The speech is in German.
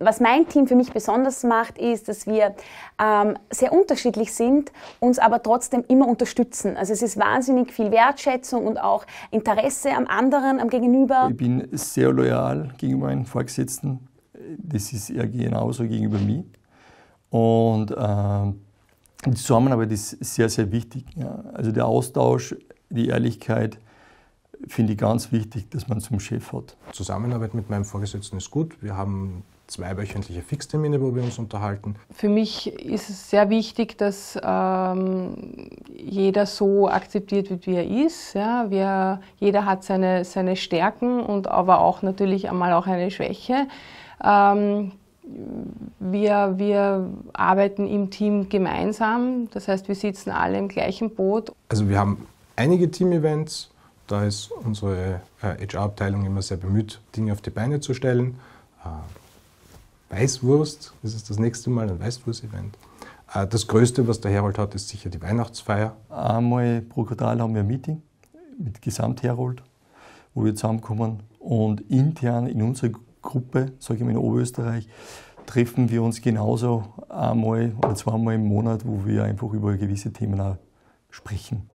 was mein Team für mich besonders macht, ist, dass wir ähm, sehr unterschiedlich sind, uns aber trotzdem immer unterstützen. Also es ist wahnsinnig viel Wertschätzung und auch Interesse am anderen, am Gegenüber. Ich bin sehr loyal gegenüber meinen Vorgesetzten. Das ist er genauso gegenüber mir. Und ähm, die Zusammenarbeit ist sehr, sehr wichtig. Ja. Also der Austausch, die Ehrlichkeit, finde ich ganz wichtig, dass man zum Chef hat. Zusammenarbeit mit meinem Vorgesetzten ist gut. Wir haben zwei wöchentliche Fixtermine, wo wir uns unterhalten. Für mich ist es sehr wichtig, dass ähm, jeder so akzeptiert wird, wie er ist. Ja? Wir, jeder hat seine, seine Stärken und aber auch natürlich einmal auch eine Schwäche. Ähm, wir, wir arbeiten im Team gemeinsam, das heißt, wir sitzen alle im gleichen Boot. Also wir haben einige Team-Events, da ist unsere HR-Abteilung äh, immer sehr bemüht, Dinge auf die Beine zu stellen. Äh, Weißwurst, das ist das nächste Mal ein Weißwurst-Event. Äh, das Größte, was der Herold hat, ist sicher die Weihnachtsfeier. Einmal pro Quartal haben wir ein Meeting mit Gesamtherold, wo wir zusammenkommen und intern in unserer Gruppe, sage ich mal in Oberösterreich, treffen wir uns genauso einmal oder zweimal im Monat, wo wir einfach über gewisse Themen auch sprechen.